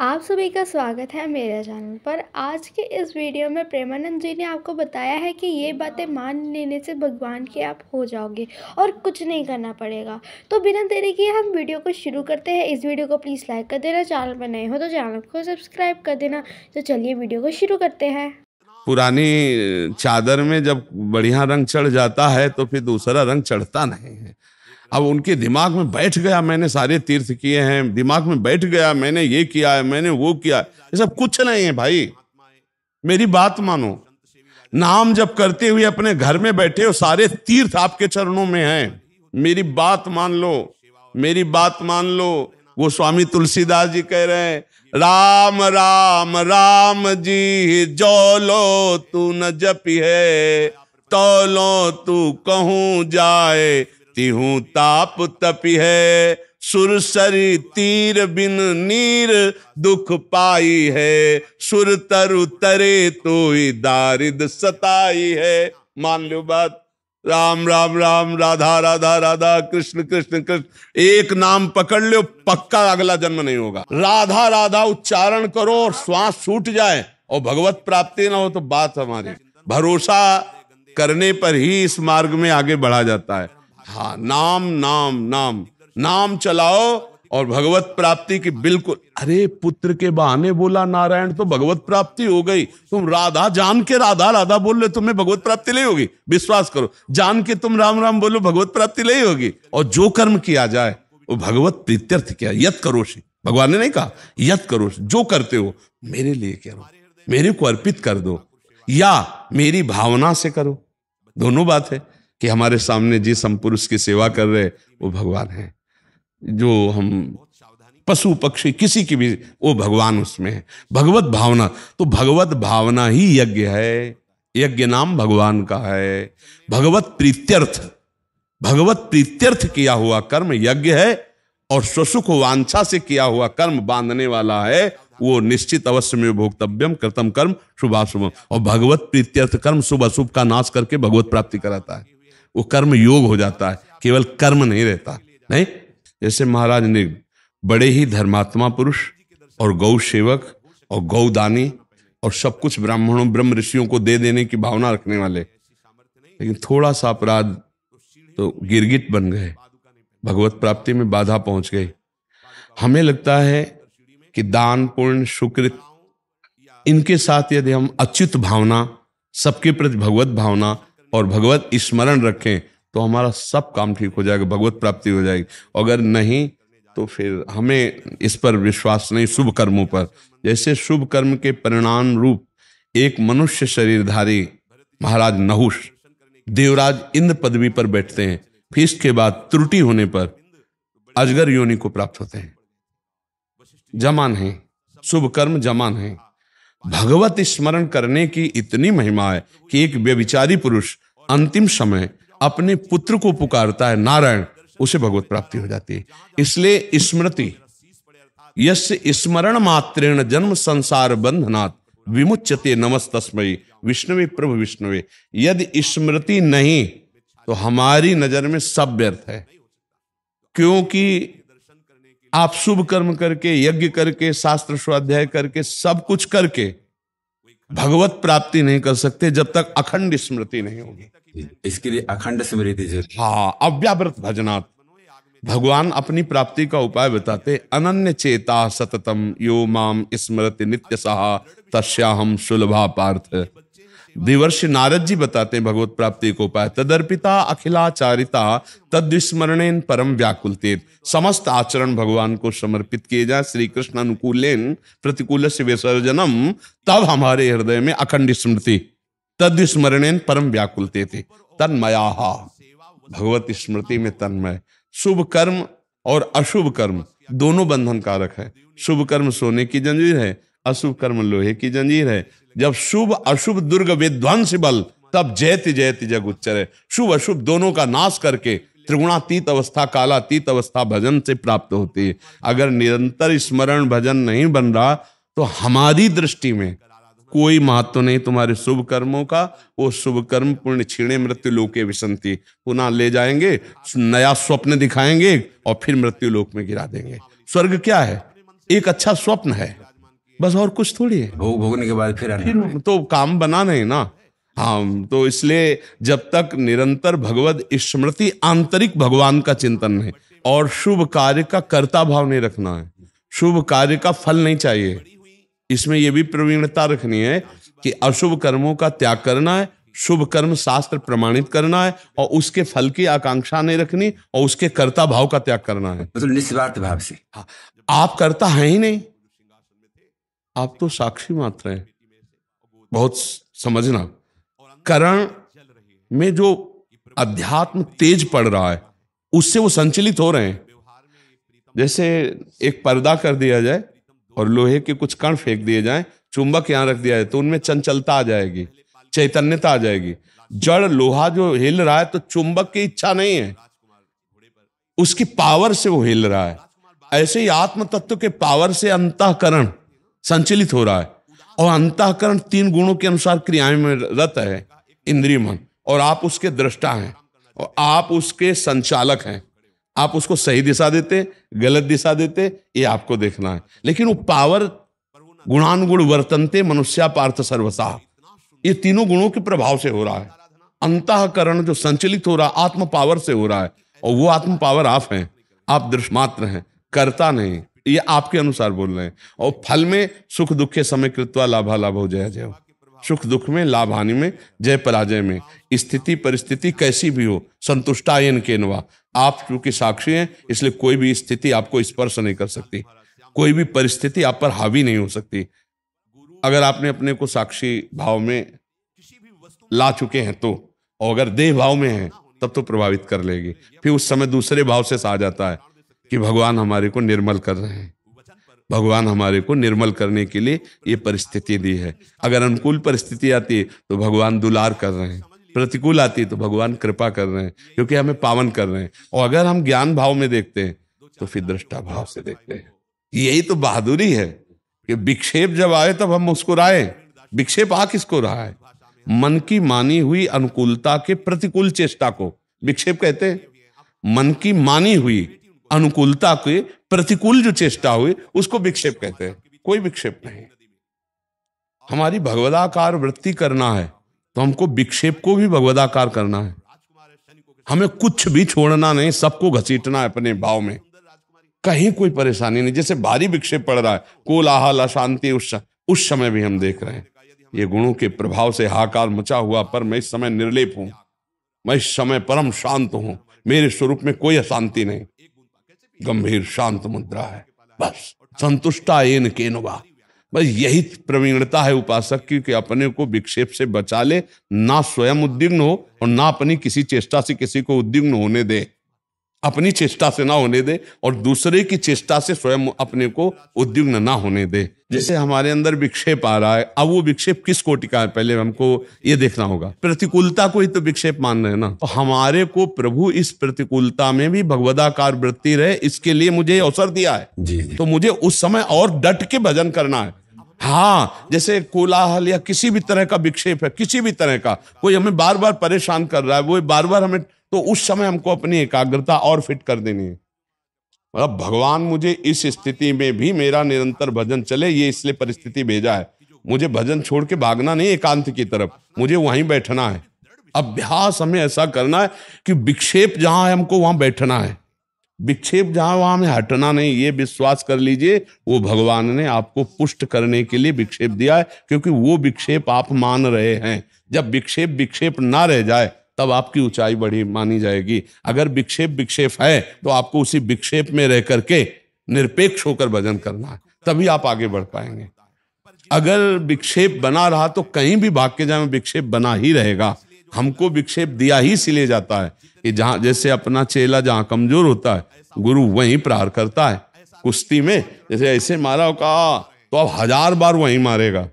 आप सभी का स्वागत है मेरे चैनल पर आज के इस वीडियो में प्रेमानंद जी ने आपको बताया है कि ये बातें मान लेने से भगवान के आप हो जाओगे और कुछ नहीं करना पड़ेगा तो बिना देरी के हम वीडियो को शुरू करते हैं इस वीडियो को प्लीज़ लाइक कर देना चैनल पर नए हो तो चैनल को सब्सक्राइब कर देना तो चलिए वीडियो को शुरू करते हैं पुरानी चादर में जब बढ़िया रंग चढ़ जाता है तो फिर दूसरा रंग चढ़ता नहीं अब उनके दिमाग में बैठ गया मैंने सारे तीर्थ किए हैं दिमाग में बैठ गया मैंने ये किया है मैंने वो किया है ये सब कुछ नहीं है भाई मेरी बात मानो नाम जब करते हुए अपने घर में बैठे हो सारे तीर्थ आपके चरणों में हैं मेरी बात मान लो मेरी बात मान लो वो स्वामी तुलसीदास जी कह रहे हैं राम राम राम जी जो लो तू न जपी है तो लो तू कहूं जाए तिहू ताप तपि है सुरसरी तीर बिन नीर दुख पाई है सुर तर तरे तो दारिद सताई है मान लो बात राम राम राम राधा राधा राधा कृष्ण कृष्ण कृष्ण एक नाम पकड़ लो पक्का अगला जन्म नहीं होगा राधा राधा उच्चारण करो और श्वास छूट जाए और भगवत प्राप्ति ना हो तो बात हमारी भरोसा करने पर ही इस मार्ग में आगे बढ़ा जाता है हाँ नाम नाम नाम नाम चलाओ और भगवत प्राप्ति की बिल्कुल अरे पुत्र के बहाने बोला नारायण तो भगवत प्राप्ति हो गई तुम राधा जान के राधा राधा बोल रहे तुम्हें भगवत प्राप्ति नहीं होगी विश्वास करो जान के तुम राम राम बोलो भगवत प्राप्ति नहीं होगी और जो कर्म किया जाए वो भगवत प्रीत्यर्थ किया यत करोशी भगवान ने नहीं कहा यत करो जो करते हो मेरे लिए करो मेरे को अर्पित कर दो या मेरी भावना से करो दोनों बात है कि हमारे सामने जिस हम पुरुष की सेवा कर रहे वो भगवान है जो हम पशु पक्षी किसी की भी वो भगवान उसमें है भगवत भावना तो भगवत भावना ही यज्ञ है यज्ञ नाम भगवान का है भगवत प्रीत्यर्थ भगवत प्रीत्यर्थ किया हुआ कर्म यज्ञ है और स्वसुख वांछा से किया हुआ कर्म बांधने वाला है वो निश्चित अवश्य में भोक्तव्यम कृतम कर्म शुभाशुभ और भगवत प्रीत्यर्थ कर्म शुभ अशुभ का नाश करके भगवत प्राप्ति कराता है वो कर्म योग हो जाता है केवल कर्म नहीं रहता नहीं जैसे महाराज ने बड़े ही धर्मात्मा पुरुष और गौ सेवक और गौदानी और सब कुछ ब्राह्मणों ब्रह्म ऋषियों को दे देने की भावना रखने वाले लेकिन थोड़ा सा अपराध तो गिरगिट बन गए भगवत प्राप्ति में बाधा पहुंच गए हमें लगता है कि दान पुण्य शुक्र इनके साथ यदि हम अच्युत भावना सबके प्रति भगवत भावना और भगवत स्मरण रखें तो हमारा सब काम ठीक हो जाएगा भगवत प्राप्ति हो जाएगी अगर नहीं तो फिर हमें इस पर विश्वास नहीं शुभ कर्मों पर जैसे शुभ कर्म के परिणाम रूप एक मनुष्य शरीरधारी महाराज नहुष देवराज इंद्र पदवी पर बैठते हैं फीस के बाद त्रुटि होने पर अजगर योनि को प्राप्त होते हैं जमान है शुभ कर्म जमान है भगवत स्मरण करने की इतनी महिमा है कि एक व्यभिचारी पुरुष अंतिम समय अपने पुत्र को पुकारता है नारायण उसे भगवत प्राप्ति हो जाती है इसलिए स्मृति यश स्मरण मात्रेण जन्म संसार बंधनात् विमुचते नमस्तस्मयी विष्णुवे प्रभु विष्णुवे यदि स्मृति नहीं तो हमारी नजर में सब व्यर्थ है क्योंकि आप शुभ कर्म करके यज्ञ करके शास्त्र स्वाध्याय करके सब कुछ करके भगवत प्राप्ति नहीं कर सकते जब तक अखंड स्मृति नहीं होगी इसके लिए अखंड स्मृति हाँ अव्यावृत भजनात् भगवान अपनी प्राप्ति का उपाय बताते अनन्य चेता सततम यो माम स्मृति नित्य सहा तस्याहम सुलभा पार्थ दिवर्ष नारद जी बताते हैं भगवत प्राप्ति को उपाय तदर्पिता अखिलाचारिता तद्विस्मरणेन परम व्याकुलते समस्त आचरण भगवान को समर्पित किए जाए श्री कृष्ण अनुकूल प्रतिकूल से विसर्जनम तब हमारे हृदय में अखंड स्मृति तद्विस्मरणेन परम व्याकुलते थे तन्मया भगवत स्मृति में तन्मय शुभ कर्म और अशुभ कर्म दोनों बंधन कारक है शुभ कर्म सोने की जंजीर है अशुभ कर्म लोहे की जंजीर है जब शुभ अशुभ दुर्ग विध्वंस बल तब जयति जयति जग है शुभ अशुभ दोनों का नाश करके त्रिगुणातीत अवस्था कालातीत अवस्था भजन से प्राप्त होती है अगर निरंतर स्मरण भजन नहीं बन रहा तो हमारी दृष्टि में कोई महत्व नहीं तुम्हारे शुभ कर्मों का वो शुभ कर्म पुण्य छीणे मृत्यु लोके विसंति पुनः ले जाएंगे नया स्वप्न दिखाएंगे और फिर मृत्यु लोक में गिरा देंगे स्वर्ग क्या है एक अच्छा स्वप्न है बस और कुछ थोड़ी है भोग भोगने के बाद फिर फिर तो काम बना नहीं ना हाँ तो इसलिए जब तक निरंतर भगवत स्मृति आंतरिक भगवान का चिंतन नहीं और शुभ कार्य का कर्ता भाव नहीं रखना है शुभ कार्य का फल नहीं चाहिए इसमें यह भी प्रवीणता रखनी है कि अशुभ कर्मों का त्याग करना है शुभ कर्म शास्त्र प्रमाणित करना है और उसके फल की आकांक्षा नहीं रखनी और उसके कर्ता भाव का त्याग करना है मतलब निस्वार्थ भाव से हाँ, आप कर्ता है ही नहीं आप तो साक्षी मात्र हैं बहुत समझना करण में जो अध्यात्म तेज पड़ रहा है उससे वो संचलित हो रहे हैं जैसे एक पर्दा कर दिया जाए और लोहे के कुछ कण फेंक दिए जाए चुंबक यहाँ रख दिया जाए तो उनमें चंचलता आ जाएगी चैतन्यता आ जाएगी जड़ लोहा जो हिल रहा है तो चुंबक की इच्छा नहीं है उसकी पावर से वो हिल रहा है ऐसे ही आत्म तत्व के पावर से अंतकरण संचलित हो रहा है और अंतःकरण तीन गुणों के अनुसार क्रियाएं में रत है इंद्रिय मन और आप उसके दृष्टा हैं और आप उसके संचालक हैं आप उसको सही दिशा देते गलत दिशा देते ये आपको देखना है लेकिन वो पावर गुणानुगुण वर्तनते मनुष्या पार्थ सर्वसा ये तीनों गुणों के प्रभाव से हो रहा है अंतकरण जो संचलित हो रहा है आत्म पावर से हो रहा है और वो आत्म पावर आप हैं आप मात्र हैं करता नहीं ये आपके अनुसार बोल रहे हैं और फल में सुख दुख के समय कृत्वा लाभा लाभ हो जय जय सुख दुख में लाभ हानि में जय पराजय में स्थिति परिस्थिति कैसी भी हो संतुष्टायन के नवा आप चूंकि साक्षी हैं इसलिए कोई भी स्थिति आपको स्पर्श नहीं कर सकती कोई भी परिस्थिति आप पर हावी नहीं हो सकती अगर आपने अपने को साक्षी भाव में ला चुके हैं तो और अगर देह भाव में है तब तो प्रभावित कर लेगी फिर उस समय दूसरे भाव से आ जाता है कि भगवान हमारे को निर्मल कर रहे हैं भगवान हमारे को निर्मल करने के लिए ये परिस्थिति दी है अगर अनुकूल परिस्थिति आती है तो भगवान दुलार कर रहे हैं प्रतिकूल आती तो भगवान कृपा कर रहे हैं क्योंकि हमें पावन कर रहे हैं और अगर हम ज्ञान भाव में देखते हैं तो फिर दृष्टा भाव से देखते हैं यही तो बहादुरी है कि विक्षेप जब आए तब हम मुस्कुराए विक्षेप आ किसको रहा है मन की मानी हुई अनुकूलता के प्रतिकूल चेष्टा को विक्षेप कहते हैं मन की मानी हुई अनुकूलता के प्रतिकूल जो चेष्टा हुई उसको विक्षेप कहते हैं कोई विक्षेप नहीं हमारी भगवदाकार वृत्ति करना है तो हमको विक्षेप को भी भगवदाकार करना है हमें कुछ भी छोड़ना नहीं सबको घसीटना है अपने भाव में कहीं कोई परेशानी नहीं जैसे भारी विक्षेप पड़ रहा है कोलाहल अशांति उस उस समय भी हम देख रहे हैं ये गुणों के प्रभाव से हाकार मचा हुआ पर मैं इस समय निर्लेप हूं मैं इस समय परम शांत हूं मेरे स्वरूप में कोई अशांति नहीं गंभीर शांत मुद्रा है बस संतुष्टा एन के वा बस यही प्रवीणता है उपासक की कि अपने को विक्षेप से बचा ले ना स्वयं उद्विग्न हो और ना अपनी किसी चेष्टा से किसी को उद्विग्न होने दे अपनी चेष्टा से ना होने दे और दूसरे की चेष्टा से स्वयं अपने को उद्विग्न ना होने दे जैसे हमारे अंदर विक्षेप आ रहा है अब वो विक्षेप किस कोटि का है पहले हमको ये देखना होगा प्रतिकूलता को ही तो विक्षेप मान रहे हैं ना तो हमारे को प्रभु इस प्रतिकूलता में भी भगवदाकार वृत्ति रहे इसके लिए मुझे अवसर दिया है जी, जी। तो मुझे उस समय और डट के भजन करना है हाँ जैसे कोलाहल या किसी भी तरह का विक्षेप है किसी भी तरह का कोई हमें बार बार परेशान कर रहा है वो बार बार हमें तो उस समय हमको अपनी एकाग्रता और फिट कर देनी है मतलब भगवान मुझे इस स्थिति में भी मेरा निरंतर भजन चले ये इसलिए परिस्थिति भेजा है मुझे भजन छोड़ के भागना नहीं एकांत की तरफ मुझे वहीं बैठना है अभ्यास हमें ऐसा करना है कि विक्षेप जहां है हमको वहां बैठना है विक्षेप जहां वहां हमें हटना नहीं ये विश्वास कर लीजिए वो भगवान ने आपको पुष्ट करने के लिए विक्षेप दिया है क्योंकि वो विक्षेप आप मान रहे हैं जब विक्षेप विक्षेप ना रह जाए तब आपकी ऊंचाई बढ़ी मानी जाएगी अगर विक्षेप विक्षेप है तो आपको उसी विक्षेप में रह करके निरपेक्ष होकर भजन करना है तभी आप आगे बढ़ पाएंगे अगर विक्षेप बना रहा तो कहीं भी के में विक्षेप बना ही रहेगा हमको विक्षेप दिया ही इसलिए जाता है कि जहां जैसे अपना चेला जहां कमजोर होता है गुरु वहीं प्रहार करता है कुश्ती में जैसे ऐसे मारा हो कहा तो अब हजार बार वहीं मारेगा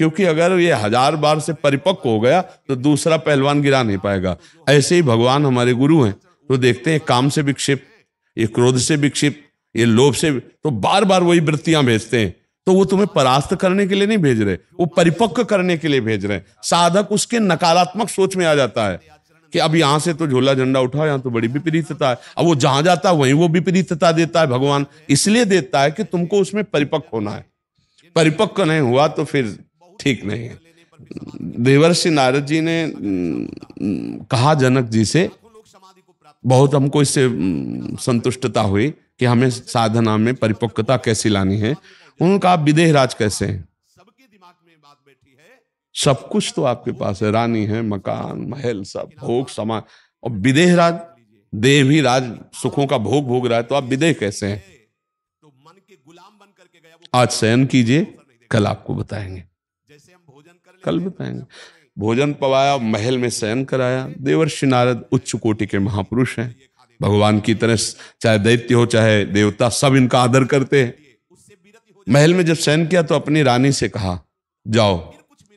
क्योंकि अगर ये हजार बार से परिपक्व हो गया तो दूसरा पहलवान गिरा नहीं पाएगा ऐसे ही भगवान हमारे गुरु हैं तो देखते हैं काम से विक्षिप्त ये क्रोध से विक्षिप्त ये लोभ से तो बार बार वही वृत्तियां भेजते हैं तो वो तुम्हें परास्त करने के लिए नहीं भेज रहे वो परिपक्व करने के लिए भेज रहे हैं साधक उसके नकारात्मक सोच में आ जाता है कि अब यहां से तो झोला झंडा उठाओ यहां तो बड़ी विपरीतता है अब वो जहां जाता है वहीं वो विपरीतता देता है भगवान इसलिए देता है कि तुमको उसमें परिपक्व होना है परिपक्व नहीं हुआ तो फिर ठीक नहीं है देवर्षि नारद जी ने कहा जनक जी से बहुत हमको इससे संतुष्टता हुई कि हमें साधना में परिपक्वता कैसी लानी है उनका विदेह राज कैसे है सब कुछ तो आपके पास है रानी है मकान महल सब भोग समान और विदेह राज देह भी राज सुखों का भोग भोग रहा है तो आप विदेह कैसे हैं आज शयन कीजिए कल आपको बताएंगे कल बताएंगे तो भोजन पवाया महल में शयन कराया देवर्षि नारद उच्च कोटि के महापुरुष हैं भगवान की तरह चाहे दैत्य हो चाहे देवता सब इनका आदर करते हैं महल में जब शयन किया तो अपनी रानी से कहा जाओ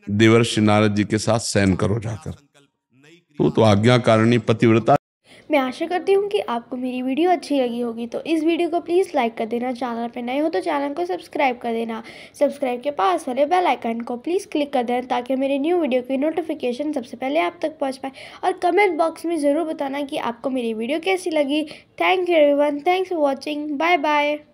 देवर्षि नारद जी के साथ शयन करो जाकर तो, तो आज्ञा कारणी पतिव्रता मैं आशा करती हूँ कि आपको मेरी वीडियो अच्छी लगी होगी तो इस वीडियो को प्लीज़ लाइक कर देना चैनल पर नए हो तो चैनल को सब्सक्राइब कर देना सब्सक्राइब के पास वाले बेल आइकन को प्लीज़ क्लिक कर देना ताकि मेरे न्यू वीडियो की नोटिफिकेशन सबसे पहले आप तक पहुँच पाए और कमेंट बॉक्स में ज़रूर बताना कि आपको मेरी वीडियो कैसी लगी thank you everyone thanks for watching bye bye